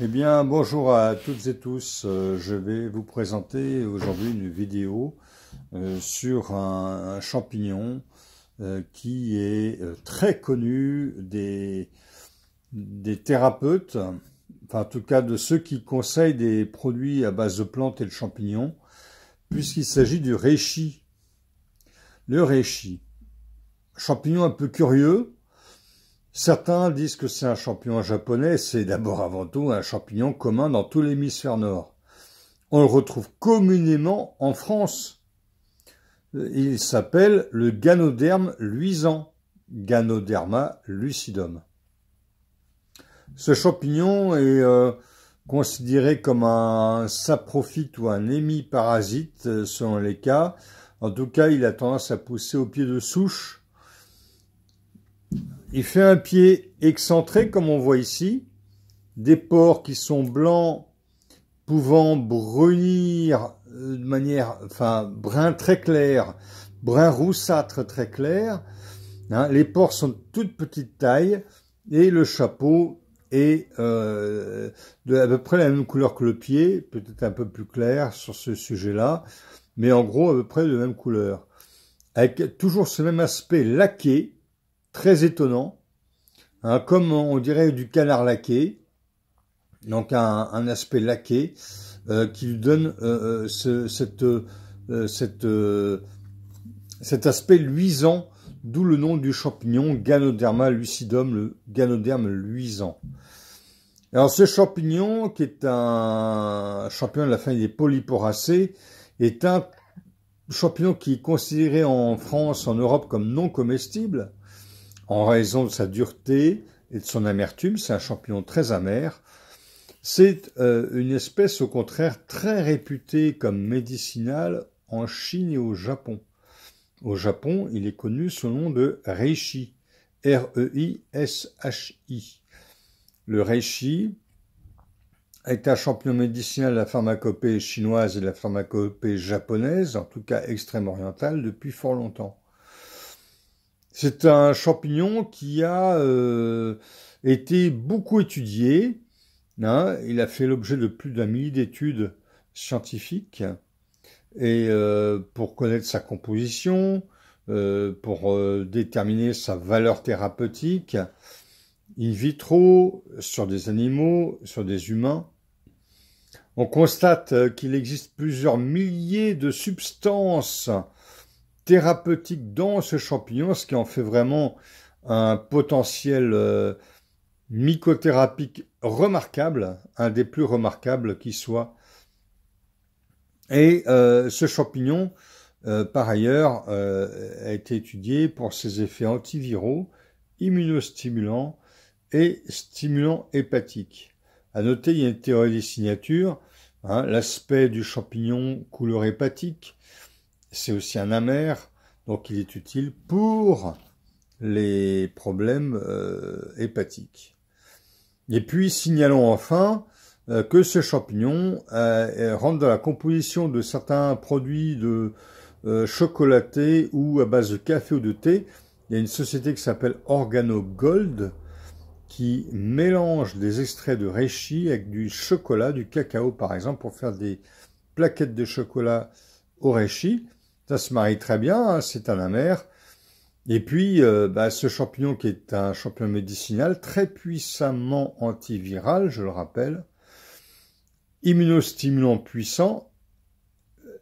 Eh bien, bonjour à toutes et tous. Euh, je vais vous présenter aujourd'hui une vidéo euh, sur un, champignon euh, qui est très connu des, thérapeutes, enfin en tout cas de ceux qui conseillent des produits à base de plantes et de champignons, puisqu'il s'agit du reishi. Le reishi, champignon un peu curieux, Certains disent que c'est un champignon japonais, c'est d'abord avant tout un champignon commun dans tout l'hémisphère nord. On le retrouve communément en France. Il s'appelle le ganoderme luisant, Ganoderma lucidum. Ce champignon est euh, considéré comme un saprophyte ou un hémiparasite euh, selon les cas. En tout cas, il a tendance à pousser au pied de souche il fait un pied excentré, comme on voit ici, des pores qui sont blancs, pouvant brunir euh, de manière, enfin, brun très clair, brun roussâtre très clair. Hein, les pores sont de toute petite taille et le chapeau est euh, de à peu près la même couleur que le pied, peut-être un peu plus clair sur ce sujet-là, mais en gros à peu près de la même couleur. Avec toujours ce même aspect laqué, très étonnant, hein, comme on dirait du canard laqué, donc un, aspect laqué euh, qui lui donne euh, euh, cet aspect luisant, d'où le nom du champignon Ganoderma lucidum, le Ganoderme luisant. Alors ce champignon, qui est un champignon de la famille des polyporacées, est un champignon qui est considéré en France, en Europe comme non comestible, en raison de sa dureté et de son amertume, c'est un champignon très amer. C'est euh, une espèce au contraire très réputée comme médicinale en Chine et au Japon. Au Japon, il est connu sous le nom de Reishi. R-E-I-S-H-I. Le Reishi est un champignon médicinal de la pharmacopée chinoise et de la pharmacopée japonaise, en tout cas extrême orientale, depuis fort longtemps. C'est un champignon qui a euh, été beaucoup étudié. Hein. il a fait l'objet de plus d'un millier d'études scientifiques et euh, pour connaître sa composition, euh, pour déterminer sa valeur thérapeutique il vit trop sur des animaux, sur des humains. On constate qu'il existe plusieurs milliers de substances thérapeutique dans ce champignon, ce qui en fait vraiment un potentiel euh, mycothérapique remarquable, un des plus remarquables qui soit. Et euh, ce champignon, euh, par ailleurs, euh, a été étudié pour ses effets antiviraux, immunostimulants et stimulants hépatiques. À noter, il y a une théorie des signatures, hein, l'aspect du champignon couleur hépatique, c'est aussi un amer, donc il est utile pour les problèmes euh, hépatiques. Et puis signalons enfin euh, que ce champignon euh, rentre dans la composition de certains produits de chocolatés ou à base de café ou de thé. Il y a une société qui s'appelle Organo Gold qui mélange des extraits de reishi avec du chocolat, du cacao par exemple, pour faire des plaquettes de chocolat au reishi. Ça se marie très bien, hein, c'est à la mer. Et puis, euh, bah, ce champignon qui est un champignon médicinal très puissamment antiviral, je le rappelle, immunostimulant puissant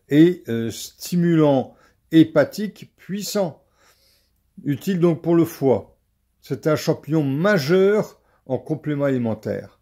et euh, stimulant hépatique puissant, utile donc pour le foie. C'est un champignon majeur en complément alimentaire.